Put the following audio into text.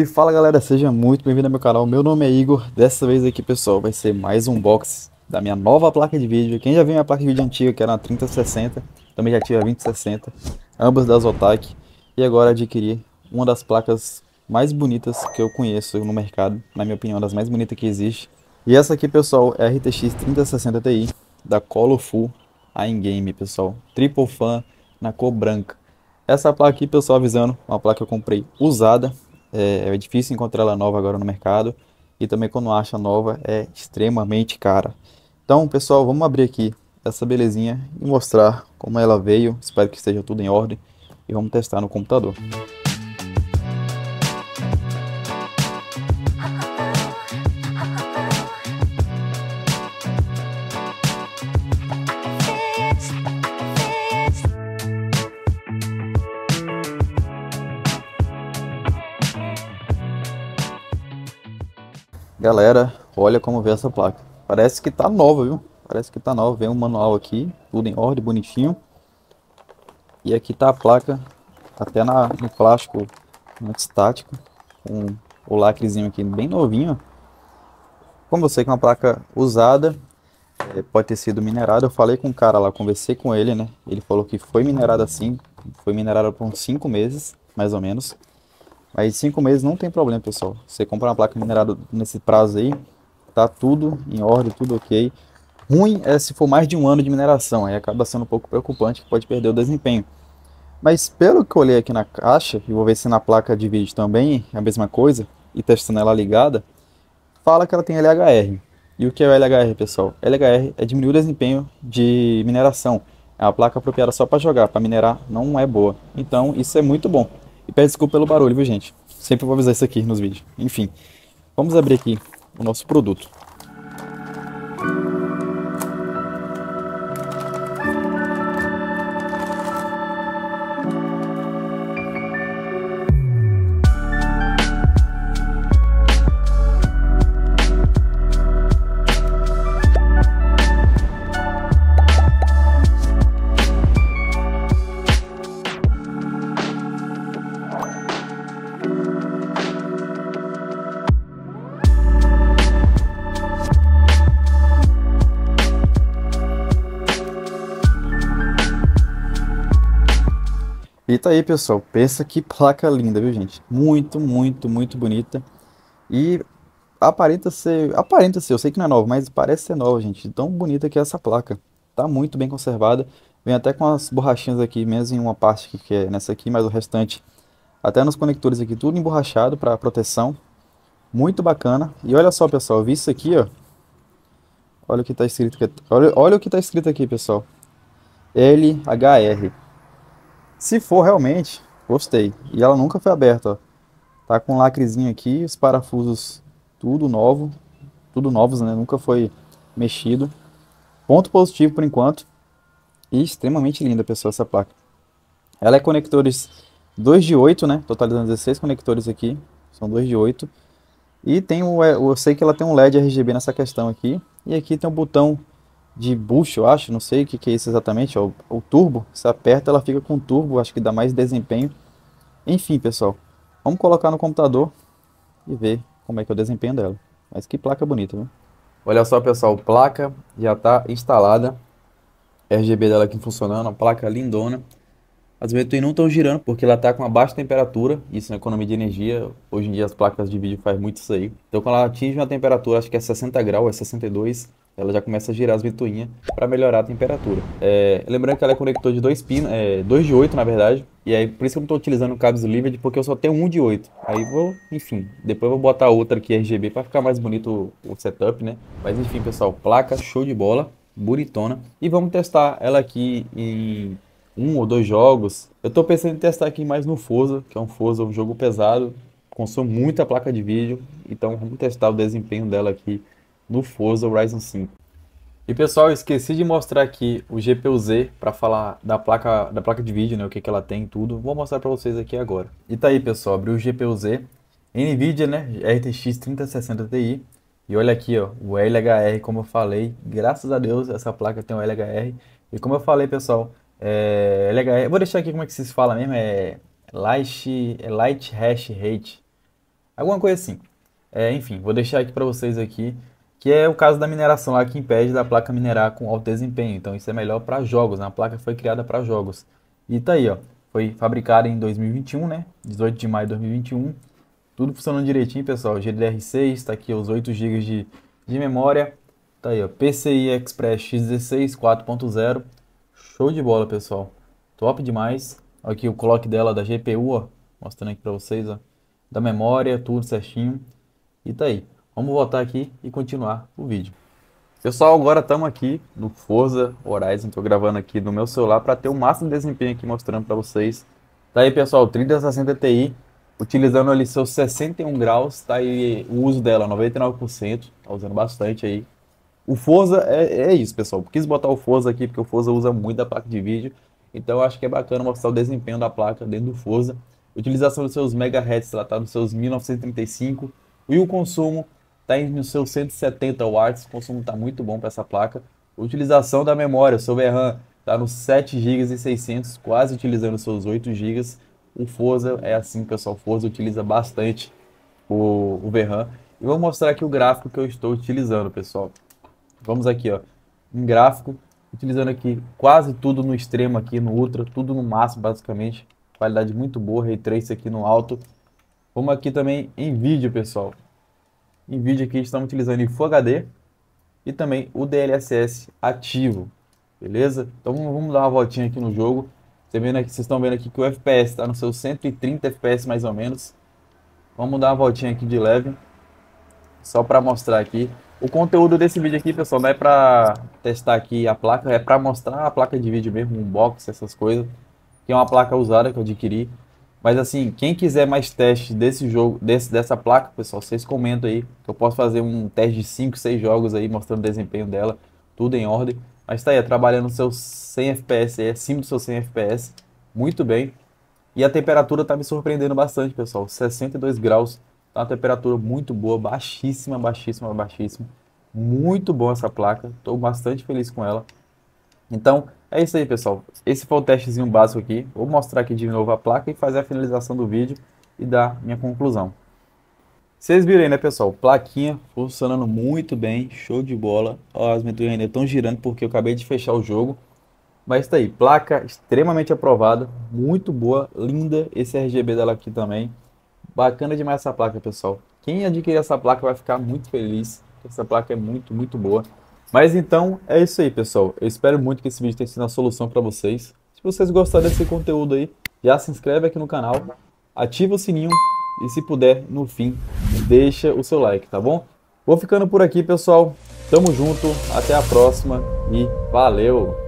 E fala galera, seja muito bem-vindo ao meu canal, meu nome é Igor, dessa vez aqui pessoal vai ser mais um box da minha nova placa de vídeo, quem já viu minha placa de vídeo antiga que era na 3060, também já tive a 2060, ambas das Zotac, e agora adquiri uma das placas mais bonitas que eu conheço no mercado, na minha opinião, das mais bonitas que existe, e essa aqui pessoal é a RTX 3060 Ti, da Color Full pessoal, triple fan na cor branca, essa placa aqui pessoal avisando, uma placa que eu comprei usada, é, é difícil encontrar ela nova agora no mercado e também quando acha nova é extremamente cara. Então, pessoal, vamos abrir aqui essa belezinha e mostrar como ela veio. Espero que esteja tudo em ordem e vamos testar no computador. Galera, olha como vê essa placa. Parece que tá nova, viu? Parece que tá nova. Vem um manual aqui, tudo em ordem, bonitinho. E aqui tá a placa, até na, no plástico estático, com o lacrezinho aqui bem novinho. Como eu sei que é uma placa usada, é, pode ter sido minerada. Eu falei com um cara lá, conversei com ele, né? Ele falou que foi minerada assim, foi minerada por uns 5 meses, mais ou menos. Mas cinco meses não tem problema, pessoal. Você compra uma placa minerada nesse prazo aí, tá tudo em ordem, tudo ok. Ruim é se for mais de um ano de mineração, aí acaba sendo um pouco preocupante, que pode perder o desempenho. Mas pelo que eu olhei aqui na caixa, e vou ver se na placa de vídeo também é a mesma coisa, e testando ela ligada, fala que ela tem LHR. E o que é o LHR, pessoal? LHR é diminuir o desempenho de mineração. É uma placa apropriada só para jogar, para minerar não é boa. Então isso é muito bom. E peço desculpa pelo barulho, viu, gente? Sempre vou avisar isso aqui nos vídeos. Enfim, vamos abrir aqui o nosso produto. E tá aí, pessoal. Pensa que placa linda, viu, gente? Muito, muito, muito bonita. E aparenta ser, aparenta ser, eu sei que não é nova, mas parece ser nova, gente. Tão bonita que é essa placa. Tá muito bem conservada. Vem até com as borrachinhas aqui, mesmo em uma parte que é nessa aqui, mas o restante até nos conectores aqui, tudo emborrachado para proteção. Muito bacana. E olha só, pessoal, eu vi isso aqui, ó. Olha o que tá escrito, olha, olha o que tá escrito aqui, pessoal. LHR. Se for realmente, gostei. E ela nunca foi aberta, ó. Tá com um lacrezinho aqui, os parafusos tudo novo, tudo novos, né? Nunca foi mexido. Ponto positivo por enquanto. E extremamente linda, pessoal, essa placa. Ela é conectores 2 de 8, né? Totalizando 16 conectores aqui. São 2 de 8. E tem o, é, eu sei que ela tem um LED RGB nessa questão aqui. E aqui tem um botão de boost, eu acho, não sei o que, que é isso exatamente, ó, é o turbo, se aperta ela fica com turbo, acho que dá mais desempenho. Enfim, pessoal, vamos colocar no computador e ver como é que é o desempenho dela. Mas que placa bonita, viu? Olha só, pessoal, placa já está instalada, RGB dela aqui funcionando, a placa lindona. As v não estão girando porque ela está com uma baixa temperatura, isso na economia de energia, hoje em dia as placas de vídeo fazem muito isso aí. Então quando ela atinge uma temperatura, acho que é 60 graus, é 62 ela já começa a girar as ventoinhas para melhorar a temperatura. É, lembrando que ela é conector de 2 pinos, 2 de 8 na verdade, e aí por isso que eu não estou utilizando cabos livre, porque eu só tenho um de 8. Aí vou, enfim, depois vou botar outra aqui RGB para ficar mais bonito o setup, né? Mas enfim, pessoal, placa show de bola, bonitona. E vamos testar ela aqui em um ou dois jogos. Eu estou pensando em testar aqui mais no Forza, que é um Forza, um jogo pesado, consome muita placa de vídeo, então vamos testar o desempenho dela aqui no Forza Horizon 5. E pessoal, esqueci de mostrar aqui o GPU-Z para falar da placa, da placa de vídeo, né, o que, que ela tem tudo. Vou mostrar para vocês aqui agora. E tá aí, pessoal, abriu o GPU-Z, NVIDIA, né, RTX 3060 Ti. E olha aqui, ó, o LHR, como eu falei, graças a Deus essa placa tem o LHR. E como eu falei, pessoal, é, LHR, vou deixar aqui como é que se fala mesmo, é Light, é light Hash Rate, alguma coisa assim. É, enfim, vou deixar aqui para vocês aqui que é o caso da mineração lá que impede da placa minerar com alto desempenho. Então isso é melhor para jogos, né? A placa foi criada para jogos. E tá aí, ó. Foi fabricada em 2021, né? 18 de maio de 2021. Tudo funcionando direitinho, pessoal. GDDR6, tá aqui os 8 GB de, de memória. Tá aí, ó. PCI Express X16 4.0. Show de bola, pessoal. Top demais. Aqui o clock dela da GPU, ó. Mostrando aqui para vocês, ó. Da memória, tudo certinho. E tá aí. Vamos voltar aqui e continuar o vídeo. Pessoal, agora estamos aqui no Forza Horizon. Estou gravando aqui no meu celular para ter o máximo de desempenho aqui mostrando para vocês. Tá aí, pessoal, 3060 Ti, utilizando ali seus 61 graus. Tá aí o uso dela, 99%. Tá usando bastante aí. O Forza é, é isso, pessoal. Quis botar o Forza aqui porque o Forza usa muito a placa de vídeo. Então eu acho que é bacana mostrar o desempenho da placa dentro do Forza. Utilização dos seus megahertz, ela tá nos seus 1935. E o consumo está em seus 170 watts, o consumo está muito bom para essa placa. Utilização da memória seu VRAM está nos 7 GB e 600, quase utilizando seus 8 GB. O Forza é assim, pessoal, o Forza utiliza bastante o, o VRAM. E vou mostrar aqui o gráfico que eu estou utilizando, pessoal. Vamos aqui, ó, um gráfico, utilizando aqui quase tudo no extremo aqui, no ultra, tudo no máximo basicamente. Qualidade muito boa, Ray Trace aqui no alto. Vamos aqui também em vídeo, pessoal. Em vídeo aqui estamos tá utilizando em Full HD e também o DLSS ativo, beleza? Então vamos dar uma voltinha aqui no jogo. Você vendo aqui, vocês estão vendo aqui que o FPS está no seu 130 FPS mais ou menos. Vamos dar uma voltinha aqui de leve, só para mostrar aqui. O conteúdo desse vídeo aqui, pessoal, não é para testar aqui a placa, é para mostrar a placa de vídeo mesmo, um box, essas coisas. Que é uma placa usada que eu adquiri mas assim, quem quiser mais testes desse jogo, desse, dessa placa, pessoal, vocês comentam aí. Eu posso fazer um teste de 5, 6 jogos aí, mostrando o desempenho dela, tudo em ordem. Mas tá aí, trabalhando seus 100 FPS aí, acima do seu 100 FPS, muito bem. E a temperatura tá me surpreendendo bastante, pessoal, 62 graus. Tá uma temperatura muito boa, baixíssima, baixíssima, baixíssima. Muito bom essa placa, tô bastante feliz com ela. Então, é isso aí, pessoal. Esse foi o testezinho básico aqui. Vou mostrar aqui de novo a placa e fazer a finalização do vídeo e dar minha conclusão. Vocês viram aí, né, pessoal? Plaquinha funcionando muito bem, show de bola. Ó, as medulas ainda estão girando porque eu acabei de fechar o jogo. Mas tá aí, placa extremamente aprovada, muito boa, linda esse RGB dela aqui também. Bacana demais essa placa, pessoal. Quem adquirir essa placa vai ficar muito feliz. Essa placa é muito, muito boa. Mas então é isso aí, pessoal. Eu espero muito que esse vídeo tenha sido a solução para vocês. Se vocês gostaram desse conteúdo aí, já se inscreve aqui no canal, ativa o sininho e se puder, no fim, deixa o seu like, tá bom? Vou ficando por aqui, pessoal. Tamo junto, até a próxima e valeu!